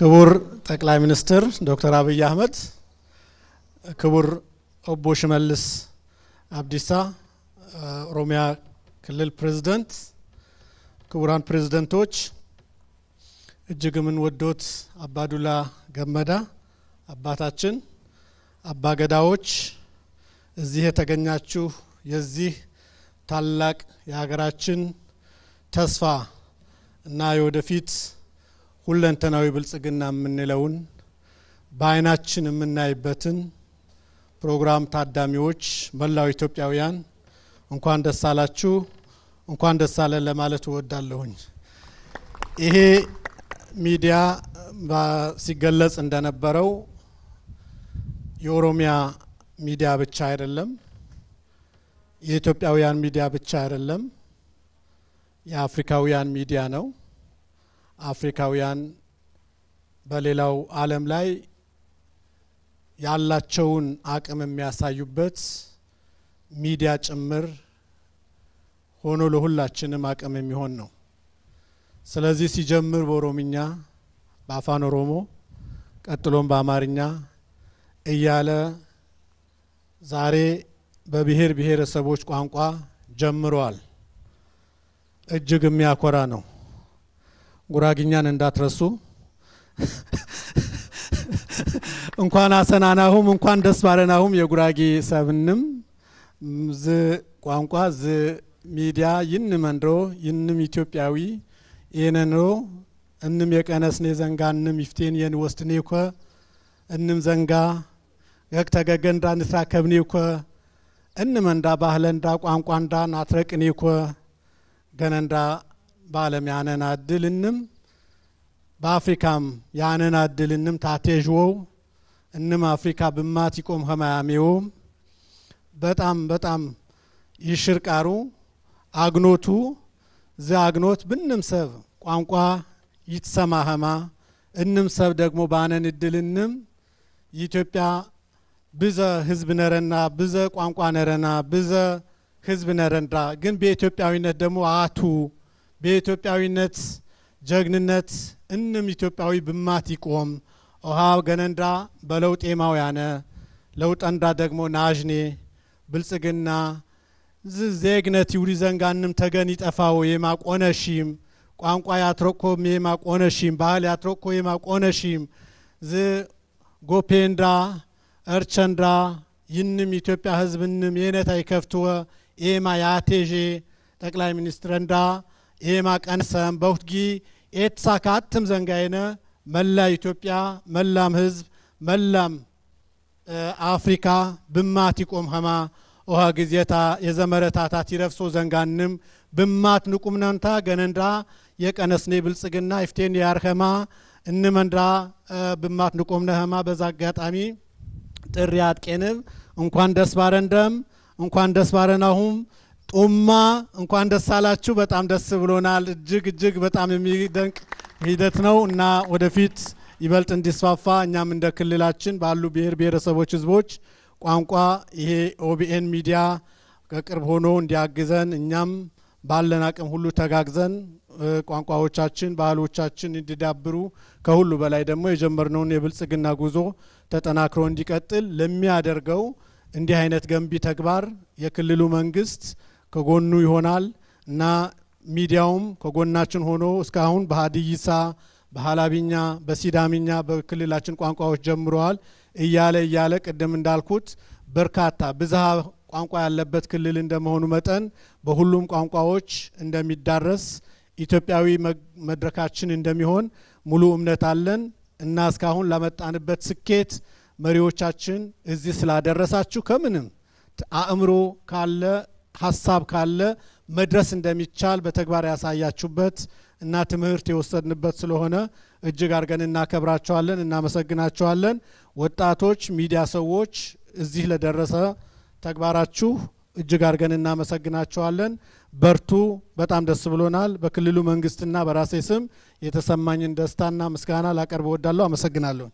ክቡር ጠቅላይ ሚኒስትር ዶክተር አብይ አህመድ፣ ክቡር ኦቦ ሽመልስ አብዲሳ ኦሮሚያ ክልል ፕሬዝደንት፣ ክቡራን ፕሬዝደንቶች፣ እጅግ የምንወዶት አባዱላ ገመዳ አባታችን፣ አባገዳዎች፣ እዚህ የተገኛችሁ የዚህ ታላቅ የሀገራችን ተስፋ እና የወደፊት ሁለንተናዊ ብልጽግና የምንለውን በአይናችን የምናይበትን ፕሮግራም ታዳሚዎች፣ መላው ኢትዮጵያውያን እንኳን ደስ አላችሁ፣ እንኳን ደስ አለን ለማለት እወዳለሁኝ። ይሄ ሚዲያ ሲገለጽ እንደነበረው የኦሮሚያ ሚዲያ ብቻ አይደለም፣ የኢትዮጵያውያን ሚዲያ ብቻ አይደለም፣ የአፍሪካውያን ሚዲያ ነው። አፍሪካውያን በሌላው ዓለም ላይ ያላቸውን አቅም የሚያሳዩበት ሚዲያ ጭምር ሆኖ ለሁላችንም አቅም የሚሆን ነው። ስለዚህ ሲጀምር በኦሮምኛ በአፋን ኦሮሞ ቀጥሎም በአማርኛ እያለ ዛሬ በብሔር ብሔረሰቦች ቋንቋ ጀምረዋል። እጅግ የሚያኮራ ነው። ጉራግኛን እንዳትረሱ። እንኳን አሰናናሁም እንኳን ደስ ባለናሁም የጉራጌ ሰብንም ዝ ቋንቋ ዝ ሚዲያ ይንም መንድሮ ይንም ኢትዮጵያዊ የነንሮ እንም የቀነስኔ ዘንጋ እንም ይፍቴን የን ወስድኔ ኮ እንም ዘንጋ ገግ ተገገን ዳ ንስራከብኔ ኮ እንም እንዳ ባህለ እንዳ ቋንቋ እንዳ ናትረቅኔ ኮ ገነ እንዳ በዓለም አድልንም በአፍሪካም አድልንም ታቴዥወው እንም አፍሪካ ብማት ይቆም ከማያሜውም በጣም በጣም ይሽርቃሩ አግኖቱ ዚ አግኖት ብንም ሰብ ቋንቋ ይትሰማ ኸማ እንም ሰብ ደግሞ ባነን እድልንም የኢትዮጵያ ብዘ ህዝብ ነረና ብዘ ቋንቋ ነረና ብዘ ህዝብ ነረንዳ ግን በኢትዮጵያዊነት ደግሞ አቱ በኢትዮጵያዊነት ጀግንነት እንም ኢትዮጵያዊ ብማት ይቆም ኦሃ ገነንዳ በለውጥ የማውያነ ለውጠንዳ ደግሞ ናዥኔ ብልጽግና ዜግነት ይውሪ ዘንጋንም ተገን ይጠፋው የማቆነሺም ቋንቋ ያትሮኮ የማቆነሺም ባህል ያትሮኮ የማቆነሺም ዝ ጎፔንዳ እርቸንዳ ይንም ኢትዮጵያ ህዝብንም የነታ ይከፍትወ ኤማ ያቴዤ ጠቅላይ ሚኒስትር እንዳ የማቀንሰም በውድጊ ኤትሳካትም ዘንጋይነ መላ ኢትዮጵያ መላም ህዝብ መላም አፍሪካ ብማት ይቆም ኸማ ውሃ ጊዜታ የዘመረታታት ይረፍሶ ዘንጋንም ብማት ንቁምናንታ ገነንዳ የቀነስኔ ብልጽግና ይፍቴን ያርኸማ እንመንዳ ብማት ንቆምነኸማ በዛ አጋጣሚ ጥሪ አጥቄንብ እንኳን ደስ ባረን ደም እንኳን ደስ ባረን አሁም ጡማ እንኳን ደስ አላችሁ። በጣም ደስ ብሎናል። እጅግ እጅግ በጣም የሚደንቅ ሂደት ነው እና ወደፊት ይበልጥ እንዲስፋፋ እኛም እንደ ክልላችን ባሉ ብሔር ብሔረሰቦች፣ ህዝቦች ቋንቋ ይሄ ኦቢኤን ሚዲያ ከቅርብ ሆኖ እንዲያግዘን እኛም ባለን አቅም ሁሉ ተጋግዘን ቋንቋዎቻችን፣ ባህሎቻችን እንዲዳብሩ ከሁሉ በላይ ደግሞ የጀመርነውን የብልጽግና ጉዞ ተጠናክሮ እንዲቀጥል ለሚያደርገው እንዲህ አይነት ገንቢ ተግባር የክልሉ መንግስት ከጎኑ ይሆናል እና ሚዲያውም ከጎናችን ሆኖ እስካሁን በሀዲይሳ በሀላቢኛ በሲዳሚኛ በክልላችን ቋንቋዎች ጀምረዋል እያለ እያለ ቅድም እንዳልኩት በርካታ ብዝሃ ቋንቋ ያለበት ክልል እንደመሆኑ መጠን በሁሉም ቋንቋዎች እንደሚዳረስ ኢትዮጵያዊ መድረካችን እንደሚሆን ሙሉ እምነት አለን እና እስካሁን ላመጣንበት ስኬት መሪዎቻችን እዚህ ስላደረሳችሁ ከምንም አእምሮ ካለ ሀሳብ ካለ መድረስ እንደሚቻል በተግባር ያሳያችሁበት እና ትምህርት የወሰድንበት ስለሆነ እጅግ አድርገን እናከብራቸዋለን፣ እናመሰግናቸዋለን። ወጣቶች፣ ሚዲያ ሰዎች እዚህ ለደረሰ ተግባራችሁ እጅግ አድርገን እናመሰግናቸዋለን። በርቱ። በጣም ደስ ብሎናል። በክልሉ መንግስትና በራሴ ስም የተሰማኝን ደስታና ምስጋና ላቀርብ እወዳለሁ። አመሰግናለሁ።